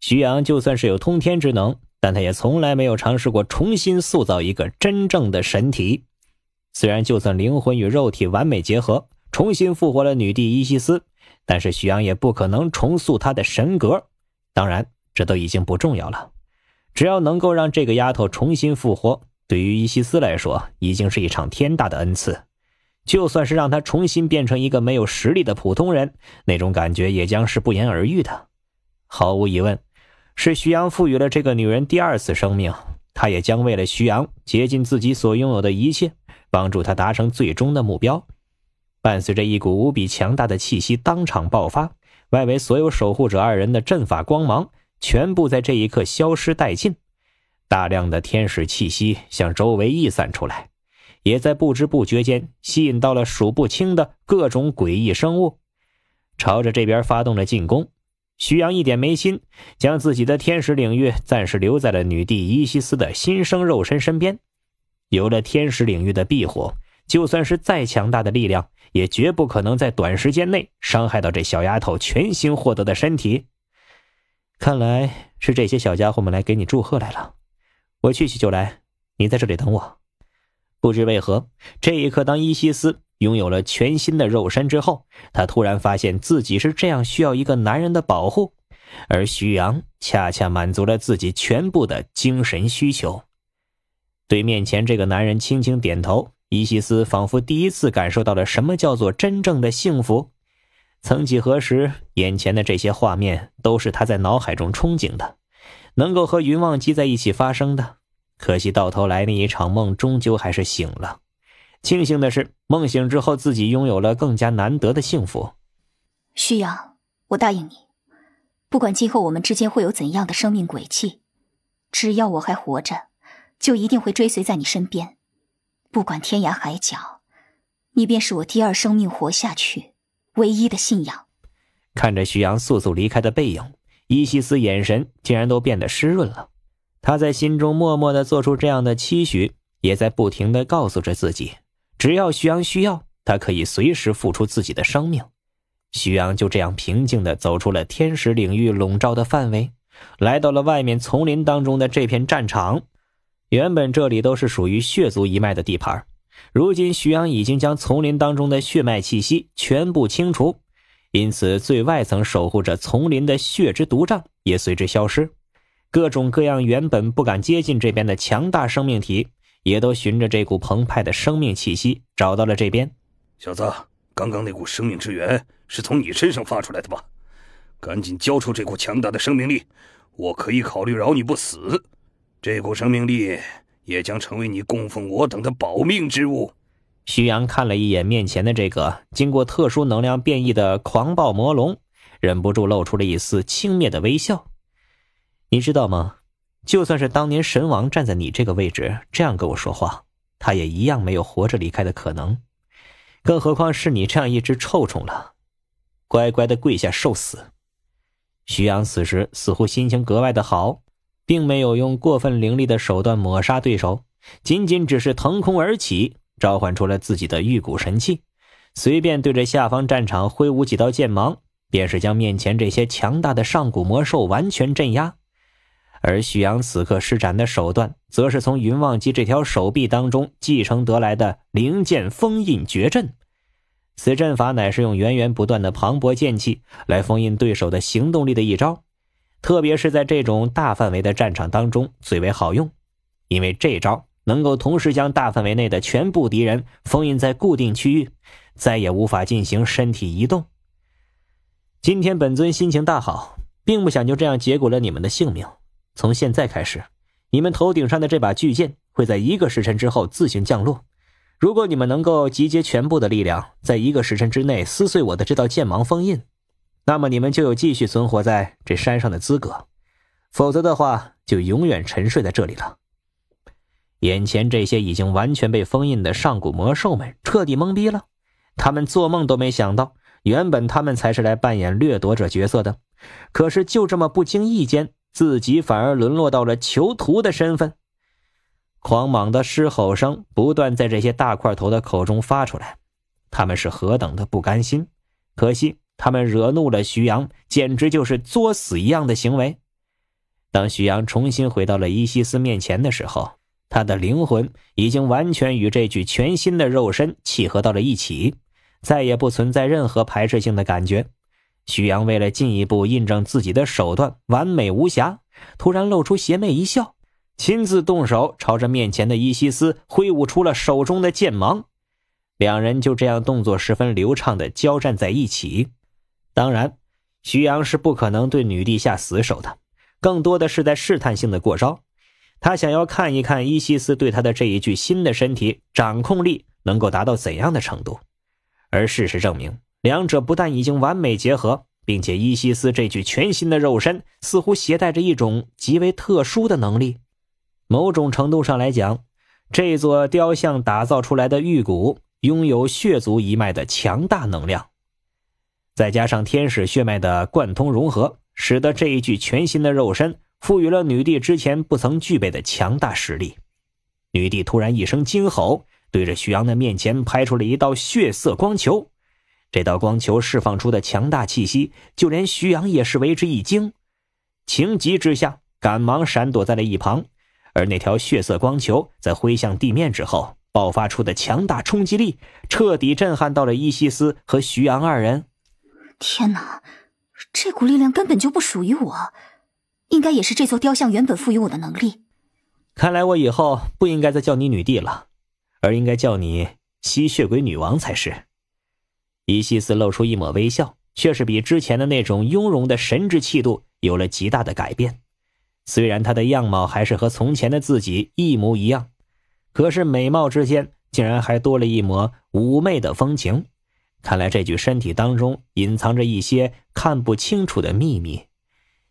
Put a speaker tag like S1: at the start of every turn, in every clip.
S1: 徐阳就算是有通天之能，但他也从来没有尝试过重新塑造一个真正的神体。虽然就算灵魂与肉体完美结合，重新复活了女帝伊西斯，但是徐阳也不可能重塑他的神格。当然，这都已经不重要了。只要能够让这个丫头重新复活，对于伊西斯来说，已经是一场天大的恩赐。就算是让她重新变成一个没有实力的普通人，那种感觉也将是不言而喻的。毫无疑问。是徐阳赋予了这个女人第二次生命，她也将为了徐阳竭尽自己所拥有的一切，帮助他达成最终的目标。伴随着一股无比强大的气息当场爆发，外围所有守护者二人的阵法光芒全部在这一刻消失殆尽，大量的天使气息向周围溢散出来，也在不知不觉间吸引到了数不清的各种诡异生物，朝着这边发动了进攻。徐阳一点没心，将自己的天使领域暂时留在了女帝伊西斯的新生肉身身边。有了天使领域的庇护，就算是再强大的力量，也绝不可能在短时间内伤害到这小丫头全新获得的身体。看来是这些小家伙们来给你祝贺来了。我去去就来，你在这里等我。不知为何，这一刻当伊西斯。拥有了全新的肉身之后，他突然发现自己是这样需要一个男人的保护，而徐阳恰恰满足了自己全部的精神需求。对面前这个男人轻轻点头，伊西斯仿佛第一次感受到了什么叫做真正的幸福。曾几何时，眼前的这些画面都是他在脑海中憧憬的，能够和云望机在一起发生的，可惜到头来那一场梦终究还是醒了。庆幸的是，梦醒之后，自己拥有了更加难得的幸福。徐阳，我答应你，不管今后我们之间会有怎样的生命轨迹，只要我还活着，就一定会追随在你身边。不管天涯海角，你便是我第二生命活下去唯一的信仰。看着徐阳速速离开的背影，伊西斯眼神竟然都变得湿润了。他在心中默默的做出这样的期许，也在不停的告诉着自己。只要徐阳需要，他可以随时付出自己的生命。徐阳就这样平静的走出了天使领域笼罩的范围，来到了外面丛林当中的这片战场。原本这里都是属于血族一脉的地盘，如今徐阳已经将丛林当中的血脉气息全部清除，因此最外层守护着丛林的血之毒瘴也随之消失。各种各样原本不敢接近这边的强大生命体。也都循着这股澎湃的生命气息找到了这边。小子，刚刚那股生命之源是从你身上发出来的吧？赶紧交出这股强大的生命力，我可以考虑饶你不死。这股生命力也将成为你供奉我等的保命之物。徐阳看了一眼面前的这个经过特殊能量变异的狂暴魔龙，忍不住露出了一丝轻蔑的微笑。你知道吗？就算是当年神王站在你这个位置这样跟我说话，他也一样没有活着离开的可能，更何况是你这样一只臭虫了！乖乖的跪下受死！徐阳此时似乎心情格外的好，并没有用过分凌厉的手段抹杀对手，仅仅只是腾空而起，召唤出了自己的玉骨神器，随便对着下方战场挥舞几道剑芒，便是将面前这些强大的上古魔兽完全镇压。而许阳此刻施展的手段，则是从云望机这条手臂当中继承得来的灵剑封印绝阵。此阵法乃是用源源不断的磅礴剑气来封印对手的行动力的一招，特别是在这种大范围的战场当中最为好用，因为这招能够同时将大范围内的全部敌人封印在固定区域，再也无法进行身体移动。今天本尊心情大好，并不想就这样结果了你们的性命。从现在开始，你们头顶上的这把巨剑会在一个时辰之后自行降落。如果你们能够集结全部的力量，在一个时辰之内撕碎我的这道剑芒封印，那么你们就有继续存活在这山上的资格；否则的话，就永远沉睡在这里了。眼前这些已经完全被封印的上古魔兽们彻底懵逼了，他们做梦都没想到，原本他们才是来扮演掠夺者角色的，可是就这么不经意间。自己反而沦落到了囚徒的身份，狂蟒的狮吼声不断在这些大块头的口中发出来，他们是何等的不甘心！可惜他们惹怒了徐阳，简直就是作死一样的行为。当徐阳重新回到了伊西斯面前的时候，他的灵魂已经完全与这具全新的肉身契合到了一起，再也不存在任何排斥性的感觉。徐阳为了进一步印证自己的手段完美无瑕，突然露出邪魅一笑，亲自动手朝着面前的伊西斯挥舞出了手中的剑芒。两人就这样动作十分流畅的交战在一起。当然，徐阳是不可能对女帝下死手的，更多的是在试探性的过招。他想要看一看伊西斯对他的这一具新的身体掌控力能够达到怎样的程度。而事实证明。两者不但已经完美结合，并且伊西斯这具全新的肉身似乎携带着一种极为特殊的能力。某种程度上来讲，这座雕像打造出来的玉骨拥有血族一脉的强大能量，再加上天使血脉的贯通融合，使得这一具全新的肉身赋予了女帝之前不曾具备的强大实力。女帝突然一声惊吼，对着徐阳的面前拍出了一道血色光球。这道光球释放出的强大气息，就连徐阳也是为之一惊，情急之下赶忙闪躲在了一旁。而那条血色光球在挥向地面之后，爆发出的强大冲击力，彻底震撼到了伊西斯和徐阳二人。天哪，这股力量根本就不属于我，应该也是这座雕像原本赋予我的能力。看来我以后不应该再叫你女帝了，而应该叫你吸血鬼女王才是。伊西斯露出一抹微笑，却是比之前的那种雍容的神之气度有了极大的改变。虽然他的样貌还是和从前的自己一模一样，可是美貌之间竟然还多了一抹妩媚的风情。看来这具身体当中隐藏着一些看不清楚的秘密，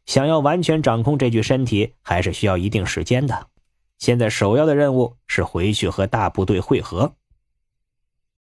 S1: 想要完全掌控这具身体还是需要一定时间的。现在首要的任务是回去和大部队会合。